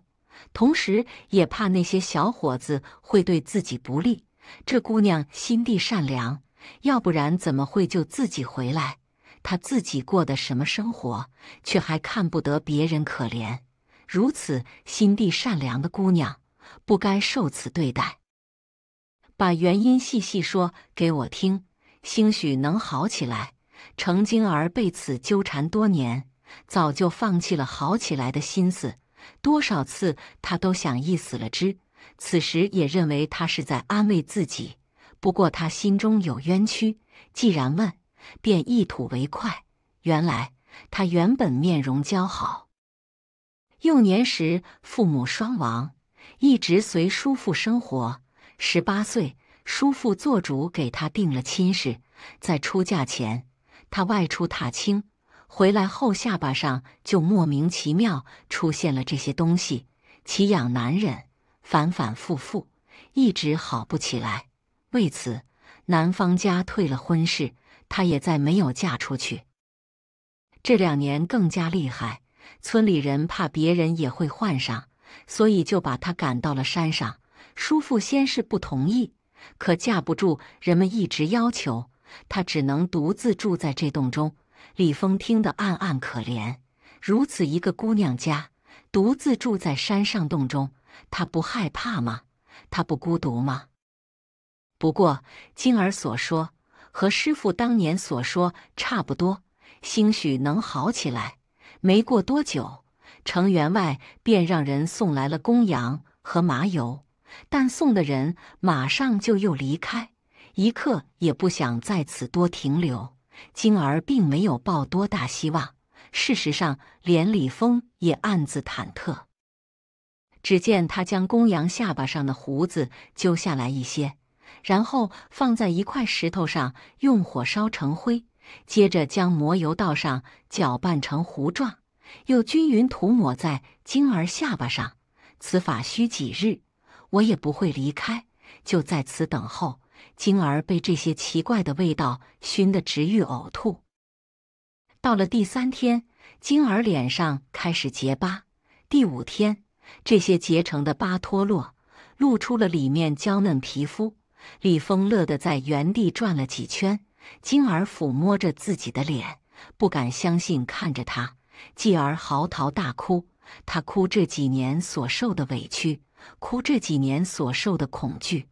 同时也怕那些小伙子会对自己不利。这姑娘心地善良，要不然怎么会就自己回来？她自己过的什么生活，却还看不得别人可怜。如此心地善良的姑娘，不该受此对待。把原因细细说给我听，兴许能好起来。程金儿被此纠缠多年，早就放弃了好起来的心思，多少次她都想一死了之。此时也认为他是在安慰自己，不过他心中有冤屈，既然问，便一吐为快。原来他原本面容姣好，幼年时父母双亡，一直随叔父生活。十八岁，叔父做主给他定了亲事，在出嫁前，他外出踏青，回来后下巴上就莫名其妙出现了这些东西，奇痒难忍。反反复复，一直好不起来。为此，男方家退了婚事，她也再没有嫁出去。这两年更加厉害，村里人怕别人也会患上，所以就把她赶到了山上。叔父先是不同意，可架不住人们一直要求，他只能独自住在这洞中。李峰听得暗暗可怜，如此一个姑娘家，独自住在山上洞中。他不害怕吗？他不孤独吗？不过，今儿所说和师傅当年所说差不多，兴许能好起来。没过多久，程员外便让人送来了公羊和麻油，但送的人马上就又离开，一刻也不想在此多停留。今儿并没有抱多大希望，事实上，连李峰也暗自忐忑。只见他将公羊下巴上的胡子揪下来一些，然后放在一块石头上用火烧成灰，接着将磨油倒上搅拌成糊状，又均匀涂抹在晶儿下巴上。此法需几日，我也不会离开，就在此等候。晶儿被这些奇怪的味道熏得直欲呕吐。到了第三天，晶儿脸上开始结疤。第五天。这些结成的疤脱落，露出了里面娇嫩皮肤。李峰乐得在原地转了几圈，进而抚摸着自己的脸，不敢相信看着他，继而嚎啕大哭。他哭这几年所受的委屈，哭这几年所受的恐惧。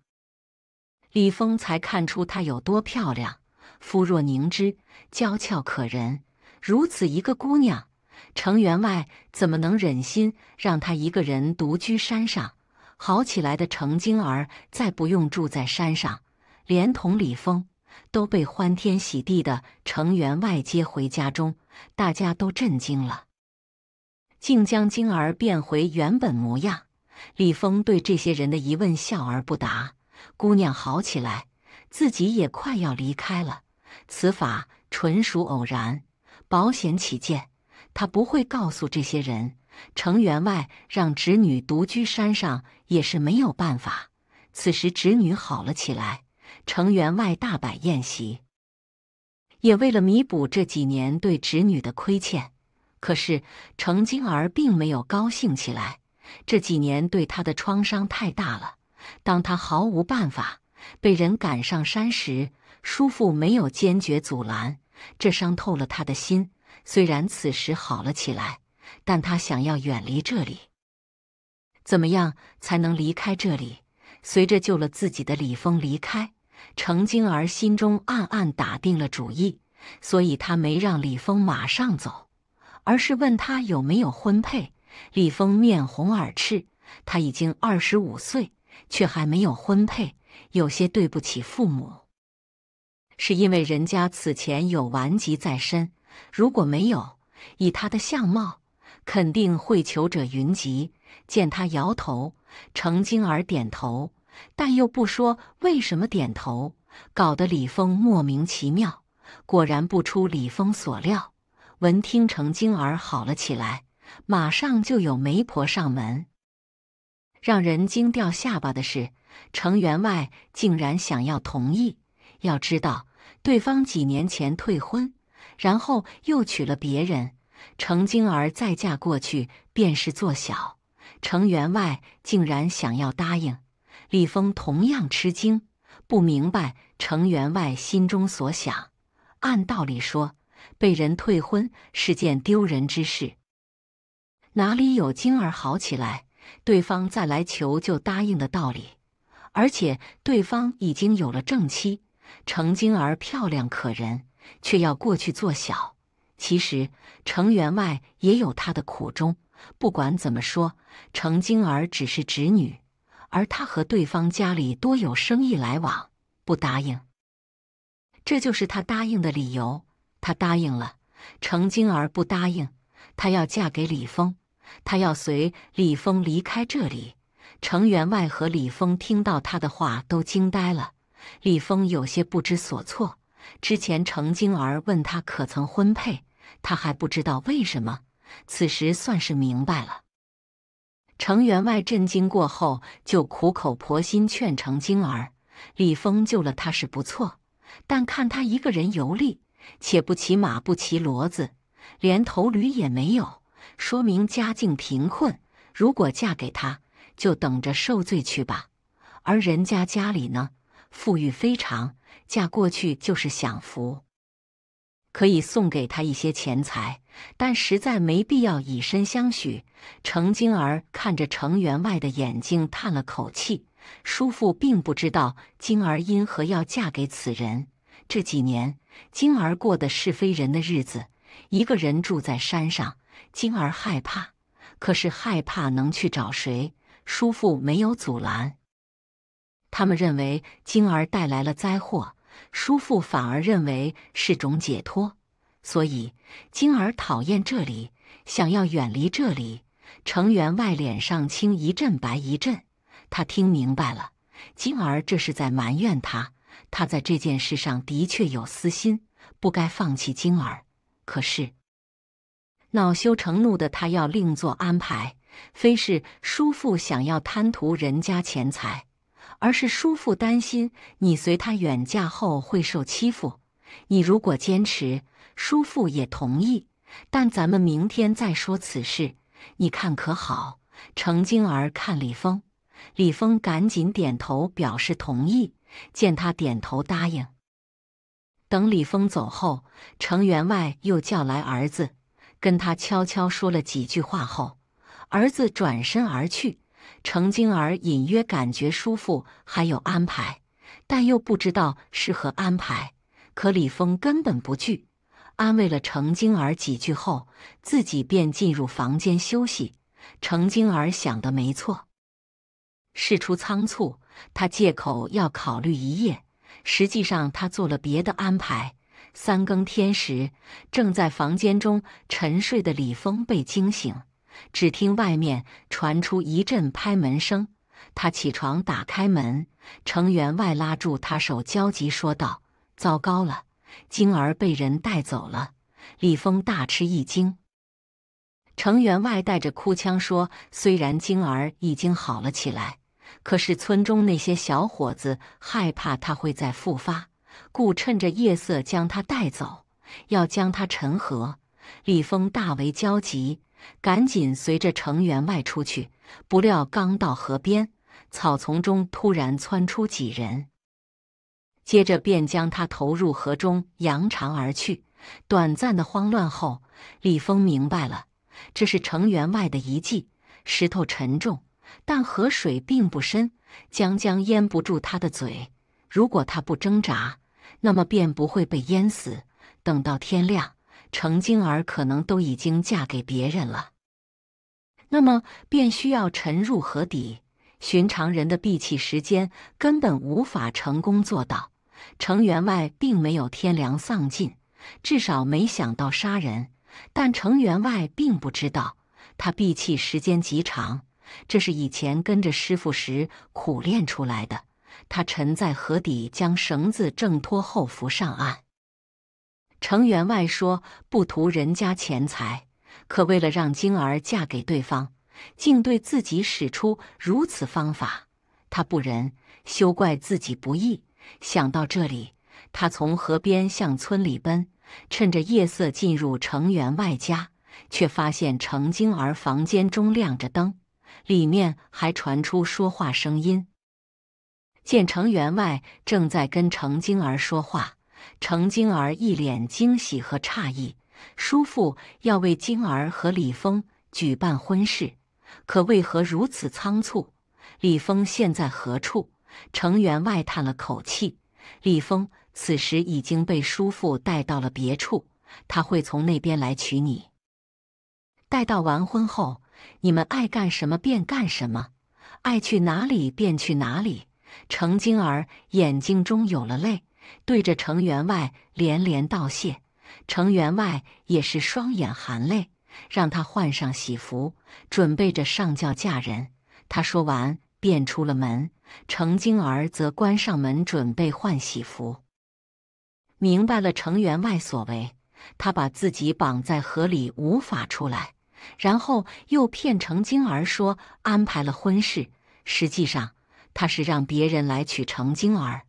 李峰才看出她有多漂亮，肤若凝脂，娇俏可人，如此一个姑娘。程员外怎么能忍心让他一个人独居山上？好起来的程晶儿再不用住在山上，连同李峰都被欢天喜地的程员外接回家中。大家都震惊了，竟将晶儿变回原本模样。李峰对这些人的疑问笑而不答。姑娘好起来，自己也快要离开了。此法纯属偶然，保险起见。他不会告诉这些人，程员外让侄女独居山上也是没有办法。此时侄女好了起来，程员外大摆宴席，也为了弥补这几年对侄女的亏欠。可是程金儿并没有高兴起来，这几年对他的创伤太大了。当他毫无办法被人赶上山时，叔父没有坚决阻拦，这伤透了他的心。虽然此时好了起来，但他想要远离这里。怎么样才能离开这里？随着救了自己的李峰离开，程金儿心中暗暗打定了主意，所以他没让李峰马上走，而是问他有没有婚配。李峰面红耳赤，他已经二十五岁，却还没有婚配，有些对不起父母，是因为人家此前有顽疾在身。如果没有，以他的相貌，肯定会求者云集。见他摇头，程金儿点头，但又不说为什么点头，搞得李峰莫名其妙。果然不出李峰所料，闻听程金儿好了起来，马上就有媒婆上门。让人惊掉下巴的是，程员外竟然想要同意。要知道，对方几年前退婚。然后又娶了别人，程晶儿再嫁过去便是做小。程员外竟然想要答应，李峰同样吃惊，不明白程员外心中所想。按道理说，被人退婚是件丢人之事，哪里有晶儿好起来，对方再来求就答应的道理？而且对方已经有了正妻，程晶儿漂亮可人。却要过去做小。其实程员外也有他的苦衷。不管怎么说，程晶儿只是侄女，而他和对方家里多有生意来往，不答应，这就是他答应的理由。他答应了，程晶儿不答应。她要嫁给李峰，她要随李峰离开这里。程员外和李峰听到他的话都惊呆了，李峰有些不知所措。之前程晶儿问他可曾婚配，他还不知道为什么，此时算是明白了。程员外震惊过后，就苦口婆心劝程晶儿：李峰救了他是不错，但看他一个人游历，且不骑马不骑骡子，连头驴也没有，说明家境贫困。如果嫁给他，就等着受罪去吧。而人家家里呢，富裕非常。嫁过去就是享福，可以送给他一些钱财，但实在没必要以身相许。程金儿看着程员外的眼睛，叹了口气。叔父并不知道金儿因何要嫁给此人。这几年，金儿过的是非人的日子，一个人住在山上，金儿害怕，可是害怕能去找谁？叔父没有阻拦，他们认为金儿带来了灾祸。叔父反而认为是种解脱，所以晶儿讨厌这里，想要远离这里。程员外脸上青一阵白一阵，他听明白了，晶儿这是在埋怨他。他在这件事上的确有私心，不该放弃晶儿。可是恼羞成怒的他要另做安排，非是叔父想要贪图人家钱财。而是叔父担心你随他远嫁后会受欺负。你如果坚持，叔父也同意。但咱们明天再说此事，你看可好？程晶儿看李峰，李峰赶紧点头表示同意。见他点头答应，等李峰走后，程员外又叫来儿子，跟他悄悄说了几句话后，儿子转身而去。程晶儿隐约感觉舒服，还有安排，但又不知道是何安排。可李峰根本不惧，安慰了程晶儿几句后，自己便进入房间休息。程晶儿想的没错，事出仓促，他借口要考虑一夜，实际上他做了别的安排。三更天时，正在房间中沉睡的李峰被惊醒。只听外面传出一阵拍门声，他起床打开门，程员外拉住他手，焦急说道：“糟糕了，晶儿被人带走了！”李峰大吃一惊。程员外带着哭腔说：“虽然晶儿已经好了起来，可是村中那些小伙子害怕他会再复发，故趁着夜色将他带走，要将他沉河。”李峰大为焦急。赶紧随着程员外出去，不料刚到河边，草丛中突然窜出几人，接着便将他投入河中，扬长而去。短暂的慌乱后，李峰明白了，这是程员外的遗迹。石头沉重，但河水并不深，将将淹不住他的嘴。如果他不挣扎，那么便不会被淹死。等到天亮。程精儿可能都已经嫁给别人了，那么便需要沉入河底。寻常人的闭气时间根本无法成功做到。程员外并没有天良丧尽，至少没想到杀人。但程员外并不知道，他闭气时间极长，这是以前跟着师傅时苦练出来的。他沉在河底，将绳子挣脱后浮上岸。程员外说：“不图人家钱财，可为了让晶儿嫁给对方，竟对自己使出如此方法。他不仁，休怪自己不义。”想到这里，他从河边向村里奔，趁着夜色进入程员外家，却发现程晶儿房间中亮着灯，里面还传出说话声音。见程员外正在跟程晶儿说话。程晶儿一脸惊喜和诧异，叔父要为晶儿和李峰举办婚事，可为何如此仓促？李峰现在何处？程员外叹了口气，李峰此时已经被叔父带到了别处，他会从那边来娶你。待到完婚后，你们爱干什么便干什么，爱去哪里便去哪里。程晶儿眼睛中有了泪。对着程员外连连道谢，程员外也是双眼含泪，让他换上喜服，准备着上轿嫁人。他说完便出了门，程晶儿则关上门准备换喜服。明白了程员外所为，他把自己绑在河里无法出来，然后又骗程晶儿说安排了婚事，实际上他是让别人来娶程晶儿。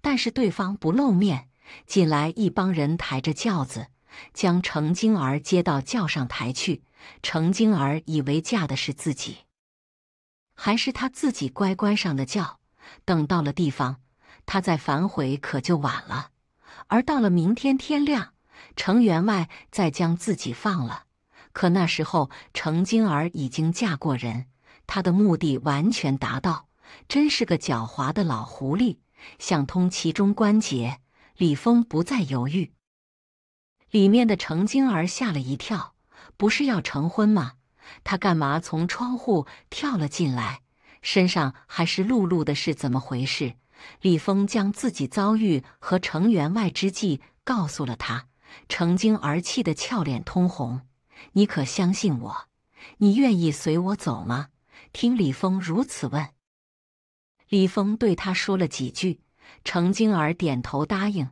但是对方不露面，进来一帮人抬着轿子，将程晶儿接到轿上台去。程晶儿以为嫁的是自己，还是他自己乖乖上的轿。等到了地方，他再反悔可就晚了。而到了明天天亮，程员外再将自己放了，可那时候程晶儿已经嫁过人，她的目的完全达到，真是个狡猾的老狐狸。想通其中关节，李峰不再犹豫。里面的程晶儿吓了一跳：“不是要成婚吗？他干嘛从窗户跳了进来？身上还是露露的，是怎么回事？”李峰将自己遭遇和程员外之计告诉了他。程晶儿气得俏脸通红：“你可相信我？你愿意随我走吗？”听李峰如此问。李峰对他说了几句，程晶儿点头答应，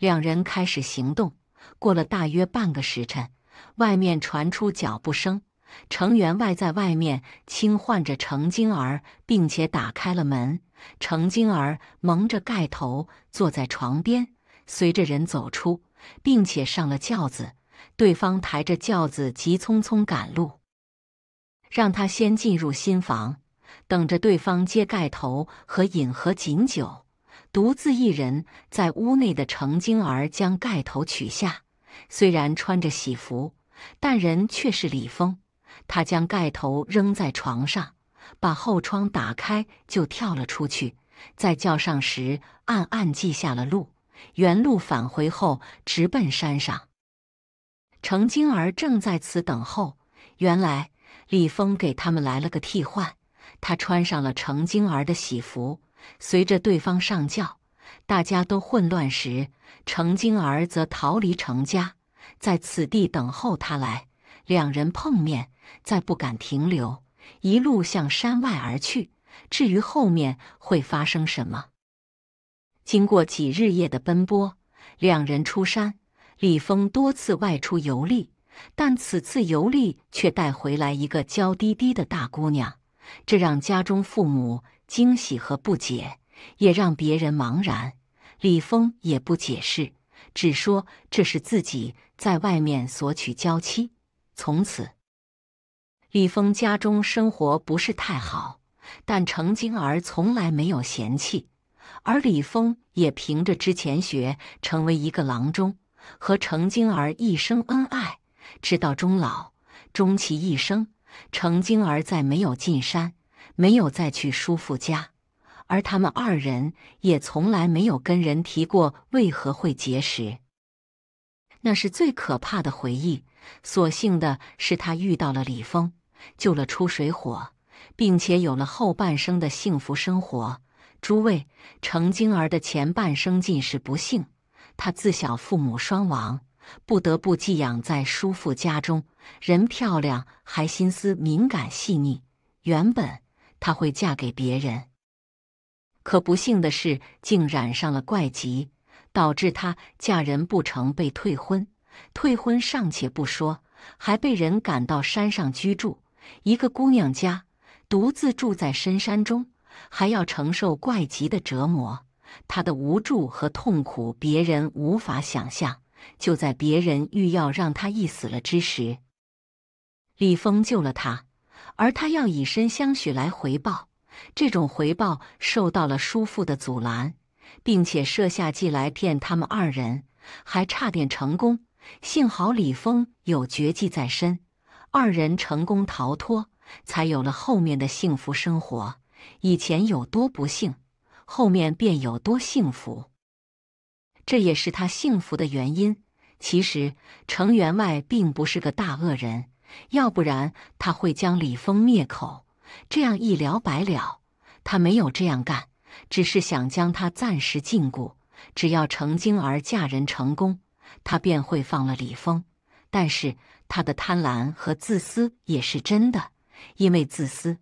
两人开始行动。过了大约半个时辰，外面传出脚步声，程员外在外面轻唤着程晶儿，并且打开了门。程晶儿蒙着盖头坐在床边，随着人走出，并且上了轿子。对方抬着轿子急匆匆赶路，让他先进入新房。等着对方揭盖头和饮合卺酒，独自一人在屋内的程晶儿将盖头取下。虽然穿着喜服，但人却是李峰。他将盖头扔在床上，把后窗打开就跳了出去。在叫上时，暗暗记下了路。原路返回后，直奔山上。程晶儿正在此等候。原来李峰给他们来了个替换。他穿上了程晶儿的喜服，随着对方上轿，大家都混乱时，程晶儿则逃离程家，在此地等候他来。两人碰面，再不敢停留，一路向山外而去。至于后面会发生什么，经过几日夜的奔波，两人出山。李峰多次外出游历，但此次游历却带回来一个娇滴滴的大姑娘。这让家中父母惊喜和不解，也让别人茫然。李峰也不解释，只说这是自己在外面索取娇妻。从此，李峰家中生活不是太好，但程晶儿从来没有嫌弃。而李峰也凭着之前学成为一个郎中，和程晶儿一生恩爱，直到终老，终其一生。程精儿再没有进山，没有再去叔父家，而他们二人也从来没有跟人提过为何会结识。那是最可怕的回忆。所幸的是，他遇到了李峰，救了出水火，并且有了后半生的幸福生活。诸位，程晶儿的前半生尽是不幸，他自小父母双亡。不得不寄养在叔父家中，人漂亮，还心思敏感细腻。原本她会嫁给别人，可不幸的是，竟染上了怪疾，导致她嫁人不成，被退婚。退婚尚且不说，还被人赶到山上居住。一个姑娘家独自住在深山中，还要承受怪疾的折磨，她的无助和痛苦，别人无法想象。就在别人欲要让他一死了之时，李峰救了他，而他要以身相许来回报。这种回报受到了叔父的阻拦，并且设下计来骗他们二人，还差点成功。幸好李峰有绝技在身，二人成功逃脱，才有了后面的幸福生活。以前有多不幸，后面便有多幸福。这也是他幸福的原因。其实程员外并不是个大恶人，要不然他会将李峰灭口，这样一了百了。他没有这样干，只是想将他暂时禁锢。只要程晶儿嫁人成功，他便会放了李峰。但是他的贪婪和自私也是真的，因为自私，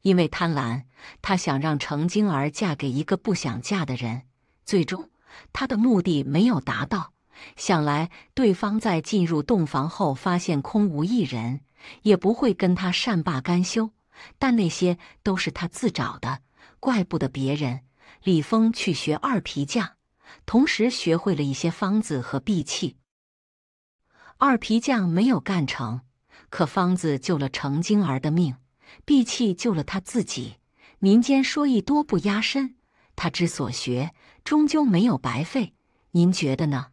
因为贪婪，他想让程晶儿嫁给一个不想嫁的人，最终。他的目的没有达到，想来对方在进入洞房后发现空无一人，也不会跟他善罢甘休。但那些都是他自找的，怪不得别人。李峰去学二皮匠，同时学会了一些方子和闭气。二皮匠没有干成，可方子救了程晶儿的命，闭气救了他自己。民间说艺多不压身，他之所学。终究没有白费，您觉得呢？